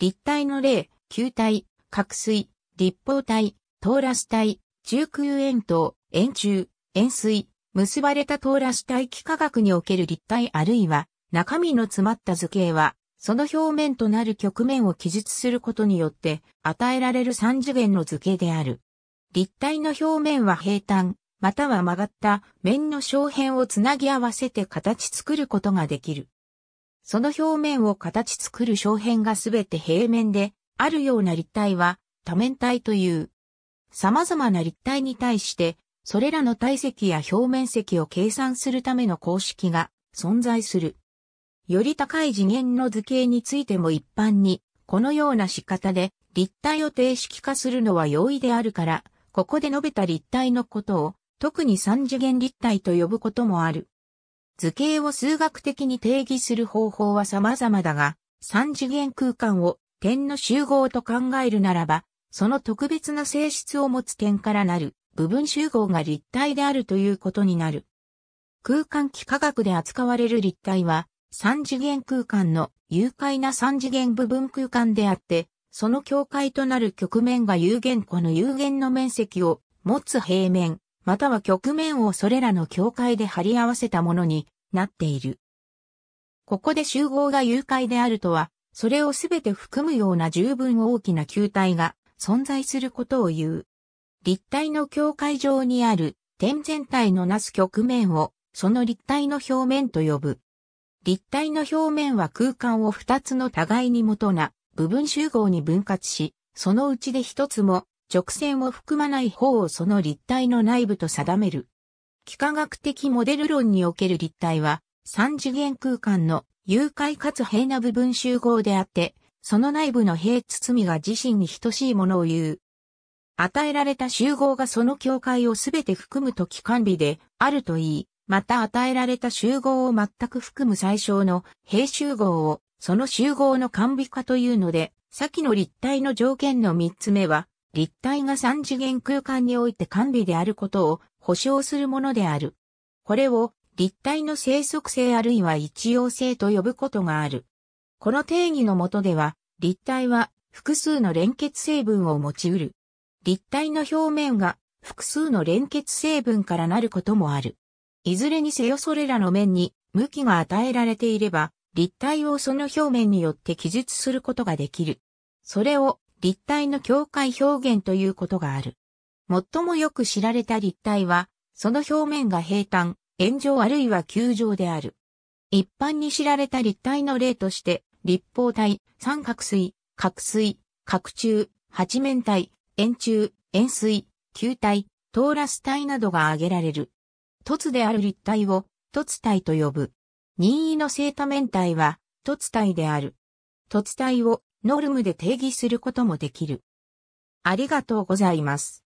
立体の例、球体、角水、立方体、トーラス体、中空円筒、円柱、円錐、結ばれたトーラス体幾何学における立体あるいは中身の詰まった図形は、その表面となる局面を記述することによって与えられる三次元の図形である。立体の表面は平坦、または曲がった面の小辺をつなぎ合わせて形作ることができる。その表面を形作る小辺がすべて平面であるような立体は多面体という。様々な立体に対して、それらの体積や表面積を計算するための公式が存在する。より高い次元の図形についても一般に、このような仕方で立体を定式化するのは容易であるから、ここで述べた立体のことを、特に三次元立体と呼ぶこともある。図形を数学的に定義する方法は様々だが、三次元空間を点の集合と考えるならば、その特別な性質を持つ点からなる部分集合が立体であるということになる。空間幾何学で扱われる立体は、三次元空間の有快な三次元部分空間であって、その境界となる局面が有限個の有限の面積を持つ平面、または局面をそれらの境界で貼り合わせたものになっている。ここで集合が誘拐であるとは、それをすべて含むような十分大きな球体が存在することを言う。立体の境界上にある点全体のなす局面をその立体の表面と呼ぶ。立体の表面は空間を二つの互いに元な部分集合に分割し、そのうちで一つも直線を含まない方をその立体の内部と定める。幾何学的モデル論における立体は、三次元空間の誘拐かつ平な部分集合であって、その内部の平包みが自身に等しいものを言う。与えられた集合がその境界をすべて含むとき管理であるといい、また与えられた集合を全く含む最小の平集合をその集合の完備化というので、先の立体の条件の三つ目は立体が三次元空間において完備であることを保証するものである。これを立体の生息性あるいは一様性と呼ぶことがある。この定義のもとでは、立体は複数の連結成分を持ち得る。立体の表面が複数の連結成分からなることもある。いずれにせよそれらの面に向きが与えられていれば、立体をその表面によって記述することができる。それを立体の境界表現ということがある。最もよく知られた立体は、その表面が平坦、炎上あるいは球状である。一般に知られた立体の例として、立方体、三角錐、角錐、角柱、八面体、円柱、円錐、球体、トーラス体などが挙げられる。凸である立体を凸体と呼ぶ。任意の正多面体は凸体である。凸体をノルムで定義することもできる。ありがとうございます。